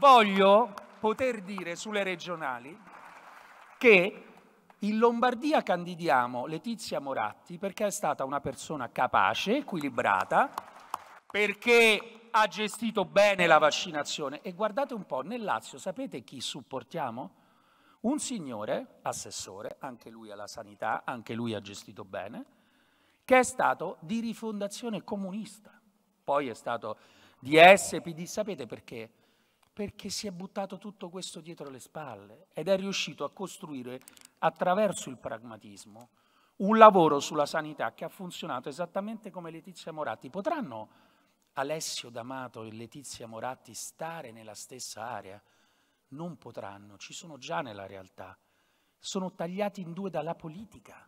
Voglio poter dire sulle regionali che in Lombardia candidiamo Letizia Moratti perché è stata una persona capace, equilibrata, perché ha gestito bene la vaccinazione. E guardate un po', nel Lazio sapete chi supportiamo? Un signore, assessore, anche lui alla sanità, anche lui ha gestito bene, che è stato di rifondazione comunista, poi è stato di SPD, sapete perché? perché si è buttato tutto questo dietro le spalle ed è riuscito a costruire attraverso il pragmatismo un lavoro sulla sanità che ha funzionato esattamente come Letizia Moratti. Potranno Alessio D'Amato e Letizia Moratti stare nella stessa area? Non potranno, ci sono già nella realtà. Sono tagliati in due dalla politica.